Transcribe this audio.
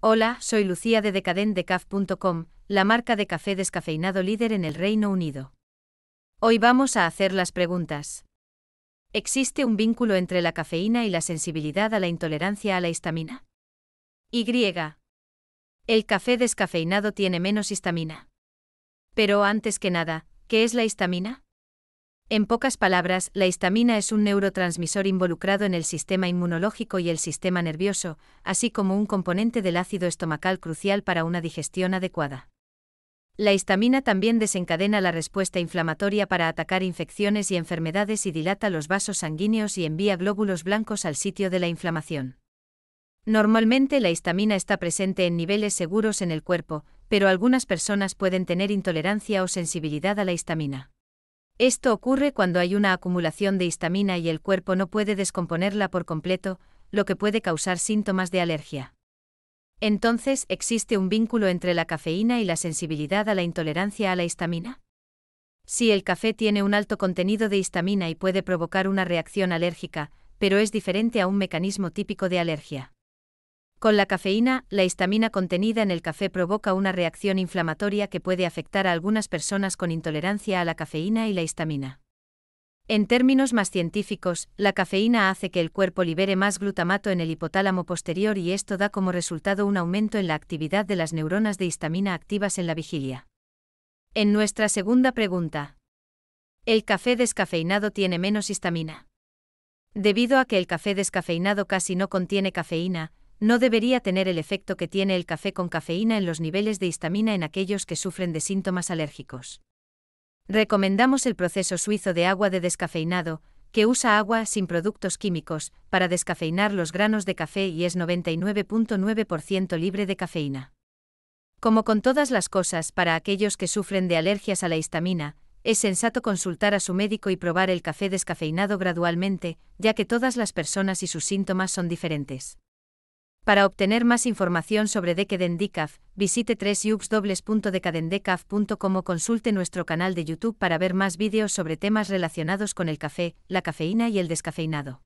Hola, soy Lucía de decadendecaf.com, la marca de café descafeinado líder en el Reino Unido. Hoy vamos a hacer las preguntas. ¿Existe un vínculo entre la cafeína y la sensibilidad a la intolerancia a la histamina? Y. El café descafeinado tiene menos histamina. Pero antes que nada, ¿qué es la histamina? En pocas palabras, la histamina es un neurotransmisor involucrado en el sistema inmunológico y el sistema nervioso, así como un componente del ácido estomacal crucial para una digestión adecuada. La histamina también desencadena la respuesta inflamatoria para atacar infecciones y enfermedades y dilata los vasos sanguíneos y envía glóbulos blancos al sitio de la inflamación. Normalmente la histamina está presente en niveles seguros en el cuerpo, pero algunas personas pueden tener intolerancia o sensibilidad a la histamina. Esto ocurre cuando hay una acumulación de histamina y el cuerpo no puede descomponerla por completo, lo que puede causar síntomas de alergia. Entonces, ¿existe un vínculo entre la cafeína y la sensibilidad a la intolerancia a la histamina? Si el café tiene un alto contenido de histamina y puede provocar una reacción alérgica, pero es diferente a un mecanismo típico de alergia. Con la cafeína, la histamina contenida en el café provoca una reacción inflamatoria que puede afectar a algunas personas con intolerancia a la cafeína y la histamina. En términos más científicos, la cafeína hace que el cuerpo libere más glutamato en el hipotálamo posterior y esto da como resultado un aumento en la actividad de las neuronas de histamina activas en la vigilia. En nuestra segunda pregunta, ¿el café descafeinado tiene menos histamina? Debido a que el café descafeinado casi no contiene cafeína, no debería tener el efecto que tiene el café con cafeína en los niveles de histamina en aquellos que sufren de síntomas alérgicos. Recomendamos el proceso suizo de agua de descafeinado, que usa agua sin productos químicos, para descafeinar los granos de café y es 99.9% libre de cafeína. Como con todas las cosas para aquellos que sufren de alergias a la histamina, es sensato consultar a su médico y probar el café descafeinado gradualmente, ya que todas las personas y sus síntomas son diferentes. Para obtener más información sobre Decadendecaf, visite www.decadendecaf.com o consulte nuestro canal de YouTube para ver más vídeos sobre temas relacionados con el café, la cafeína y el descafeinado.